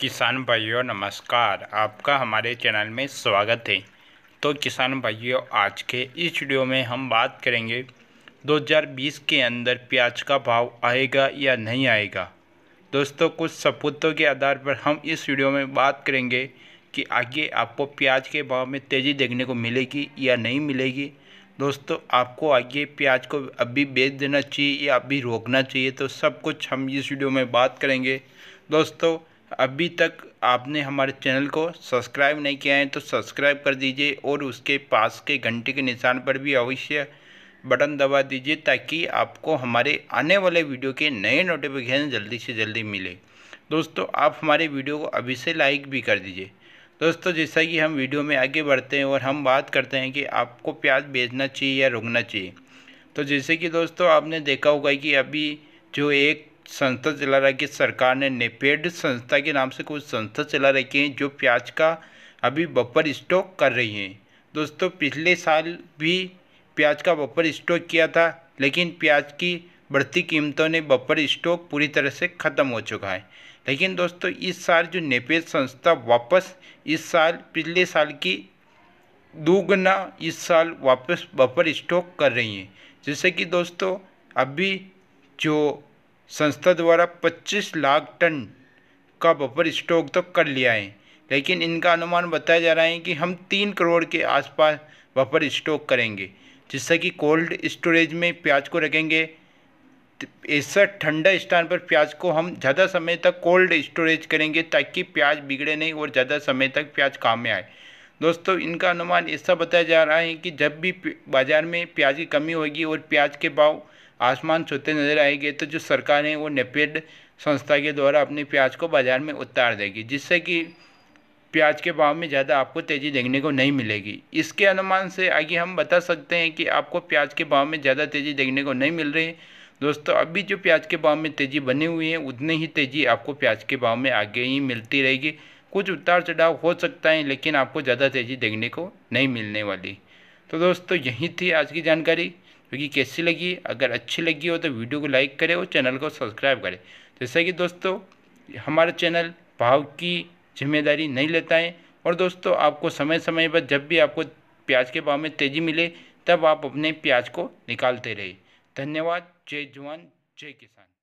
किसान भाइयों नमस्कार आपका हमारे चैनल में स्वागत है तो किसान भाइयों आज के इस वीडियो में हम बात करेंगे 2020 के अंदर प्याज का भाव आएगा या नहीं आएगा दोस्तों कुछ सपूतों के आधार पर हम इस वीडियो में बात करेंगे कि आगे आपको प्याज के भाव में तेज़ी देखने को मिलेगी या नहीं मिलेगी दोस्तों आपको आगे प्याज को अभी बेच देना चाहिए या अभी रोकना चाहिए तो सब कुछ हम इस वीडियो में बात करेंगे दोस्तों अभी तक आपने हमारे चैनल को सब्सक्राइब नहीं किया है तो सब्सक्राइब कर दीजिए और उसके पास के घंटे के निशान पर भी अवश्य बटन दबा दीजिए ताकि आपको हमारे आने वाले वीडियो के नए नोटिफिकेशन जल्दी से जल्दी मिले दोस्तों आप हमारे वीडियो को अभी से लाइक भी कर दीजिए दोस्तों जैसा कि हम वीडियो में आगे बढ़ते हैं और हम बात करते हैं कि आपको प्याज बेचना चाहिए या रोकना चाहिए तो जैसे कि दोस्तों आपने देखा होगा कि अभी जो एक संस्था चला रखी सरकार ने नेपेड संस्था के नाम से कुछ संस्था चला रखी है जो प्याज का अभी बफर स्टॉक कर रही हैं दोस्तों पिछले साल भी प्याज का बफर स्टॉक किया था लेकिन प्याज की बढ़ती कीमतों ने बफर स्टॉक पूरी तरह से ख़त्म हो चुका है लेकिन दोस्तों इस साल जो नेपेड संस्था वापस इस साल पिछले साल की दोगुना इस साल वापस बफर स्टॉक कर रही हैं जैसे कि दोस्तों अभी जो संस्था द्वारा 25 लाख टन का बफर स्टॉक तो कर लिया है लेकिन इनका अनुमान बताया जा रहा है कि हम तीन करोड़ के आसपास बफर स्टॉक करेंगे जिससे कि कोल्ड स्टोरेज में प्याज को रखेंगे ऐसा ठंडा स्थान पर प्याज को हम ज़्यादा समय तक कोल्ड स्टोरेज करेंगे ताकि प्याज बिगड़े नहीं और ज़्यादा समय तक प्याज काम में आए दोस्तों इनका अनुमान ऐसा बताया जा रहा है कि जब भी बाज़ार में प्याज की कमी होगी और प्याज के भाव आसमान छूते नजर आएंगे तो जो सरकार है वो नेपेड संस्था के द्वारा अपनी प्याज को बाज़ार में उतार देगी जिससे कि प्याज के भाव में ज़्यादा आपको तेज़ी देखने को नहीं मिलेगी इसके अनुमान से आगे हम बता सकते हैं कि आपको प्याज के भाव में ज़्यादा तेज़ी देखने को नहीं मिल रही दोस्तों अभी जो प्याज के भाव में तेज़ी बनी हुई है उतनी ही तेज़ी आपको प्याज के भाव में आगे ही मिलती रहेगी कुछ उतार चढ़ाव हो सकता है लेकिन आपको ज़्यादा तेज़ी देखने को नहीं मिलने वाली तो दोस्तों यही थी आज की जानकारी क्योंकि कैसी लगी अगर अच्छी लगी हो तो वीडियो को लाइक करें और चैनल को सब्सक्राइब करें तो जैसा कि दोस्तों हमारा चैनल भाव की जिम्मेदारी नहीं लेता है और दोस्तों आपको समय समय पर जब भी आपको प्याज के भाव में तेज़ी मिले तब आप अपने प्याज को निकालते रहे धन्यवाद जय जवान जय किसान